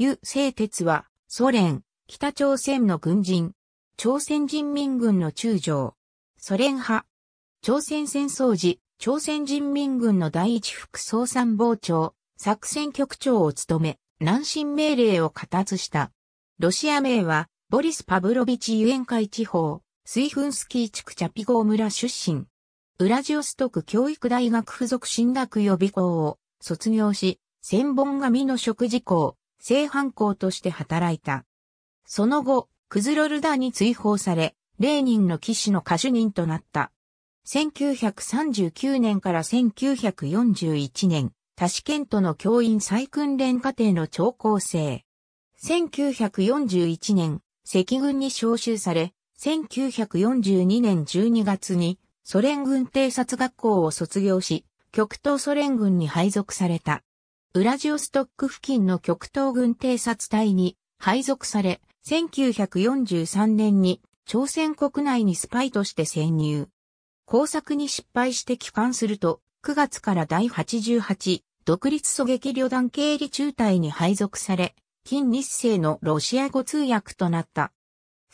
ユ・セイテツは、ソ連、北朝鮮の軍人、朝鮮人民軍の中将、ソ連派、朝鮮戦争時、朝鮮人民軍の第一副総参謀長、作戦局長を務め、南進命令を形した。ロシア名は、ボリス・パブロビチ・ユエン海地方、スイフンスキー地区チャピゴー村出身。ウラジオストク教育大学附属進学予備校を卒業し、千本紙の食事校、正犯行として働いた。その後、クズロルダーに追放され、レーニンの騎士の歌手人となった。1939年から1941年、タシケントの教員再訓練課程の長考生。1941年、赤軍に召集され、1942年12月にソ連軍偵察学校を卒業し、極東ソ連軍に配属された。ウラジオストック付近の極東軍偵察隊に配属され、1943年に朝鮮国内にスパイとして潜入。工作に失敗して帰還すると、9月から第88独立狙撃旅団経理中隊に配属され、近日生のロシア語通訳となった。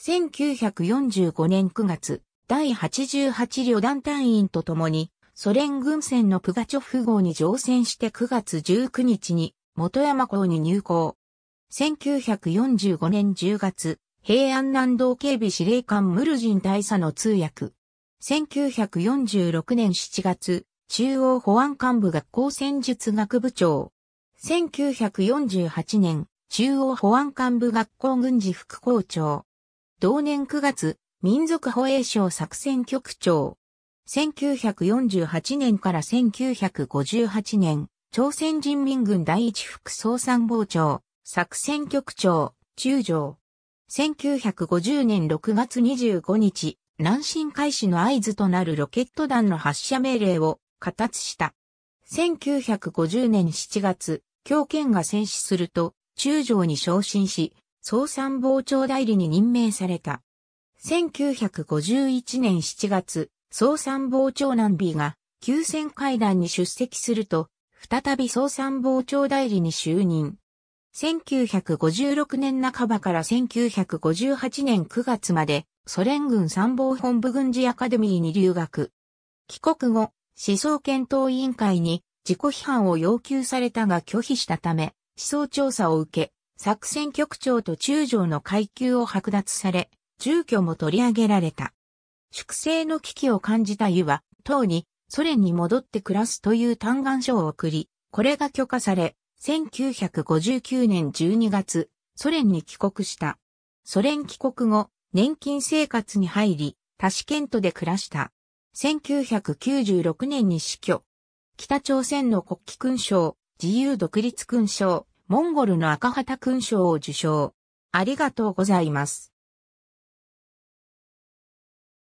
1945年9月、第88旅団隊員と共にソ連軍船のプガチョフ号に乗船して9月19日に元山港に入港。1945年10月、平安南道警備司令官ムルジン大佐の通訳。1946年7月、中央保安幹部学校戦術学部長。1948年、中央保安幹部学校軍事副校長。同年9月、民族保衛省作戦局長。1948年から1958年、朝鮮人民軍第一副総参謀長、作戦局長、中将。1950年6月25日、南進開始の合図となるロケット弾の発射命令を下達した。1950年7月、強権が戦死すると、中将に昇進し、総参謀長代理に任命された。1951年7月、総参謀長南 B が、休戦会談に出席すると、再び総参謀長代理に就任。1956年半ばから1958年9月まで、ソ連軍参謀本部軍事アカデミーに留学。帰国後、思想検討委員会に自己批判を要求されたが拒否したため、思想調査を受け、作戦局長と中将の階級を剥奪され、住居も取り上げられた。粛清の危機を感じた湯は、党にソ連に戻って暮らすという嘆願書を送り、これが許可され、1959年12月、ソ連に帰国した。ソ連帰国後、年金生活に入り、タシケントで暮らした。1996年に死去。北朝鮮の国旗勲章、自由独立勲章、モンゴルの赤旗勲章を受章。ありがとうございます。